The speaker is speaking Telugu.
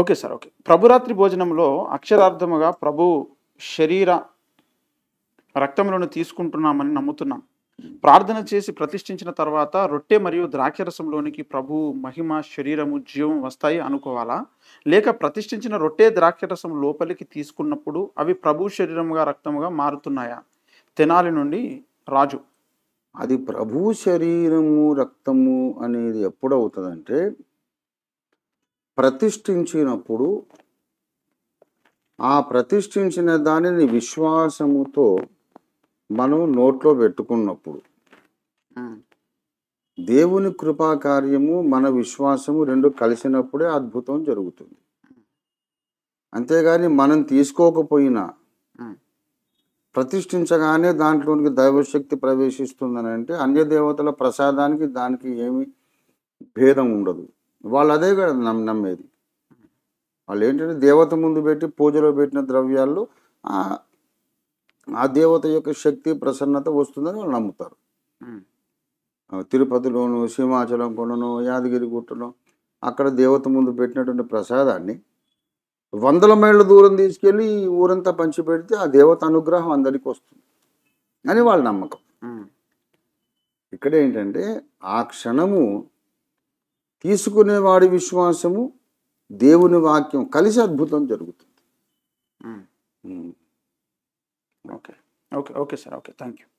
ఓకే సార్ ఓకే ప్రభురాత్రి భోజనంలో అక్షరార్థముగా ప్రభు శరీర రక్తంలోను తీసుకుంటున్నామని నమ్ముతున్నాం ప్రార్థన చేసి ప్రతిష్ఠించిన తర్వాత రొట్టె మరియు ద్రాక్షరసంలోనికి ప్రభు మహిమ శరీరము జీవం వస్తాయి అనుకోవాలా లేక ప్రతిష్ఠించిన రొట్టె ద్రాక్షరసం లోపలికి తీసుకున్నప్పుడు అవి ప్రభు శరీరముగా రక్తముగా మారుతున్నాయా తెనాలి నుండి రాజు అది ప్రభు శరీరము రక్తము అనేది ఎప్పుడవుతుందంటే ప్రతిష్ఠించినప్పుడు ఆ ప్రతిష్ఠించిన దానిని విశ్వాసముతో మనం నోట్లో పెట్టుకున్నప్పుడు దేవుని కృపా కార్యము మన విశ్వాసము రెండు కలిసినప్పుడే అద్భుతం జరుగుతుంది అంతేగాని మనం తీసుకోకపోయినా ప్రతిష్ఠించగానే దాంట్లోనికి దైవశక్తి ప్రవేశిస్తుందని అంటే అన్య దేవతల ప్రసాదానికి దానికి ఏమి భేదం ఉండదు వాళ్ళు అదే కదా నమ్ నమ్మేది వాళ్ళు ఏంటంటే దేవత ముందు పెట్టి పూజలో పెట్టిన ద్రవ్యాలు ఆ దేవత యొక్క శక్తి ప్రసన్నత వస్తుందని వాళ్ళు నమ్ముతారు తిరుపతిలోను సింహాచలం కొనను యాదగిరి గుట్టను అక్కడ దేవత ముందు పెట్టినటువంటి ప్రసాదాన్ని వందల మైళ్ళ దూరం తీసుకెళ్ళి ఊరంతా పంచి పెడితే ఆ దేవత అనుగ్రహం అందరికీ వస్తుంది అని వాళ్ళ నమ్మకం ఇక్కడ ఏంటంటే ఆ క్షణము తీసుకునేవాడి విశ్వాసము దేవుని వాక్యం కలిసి అద్భుతం జరుగుతుంది okay okay okay sir okay thank you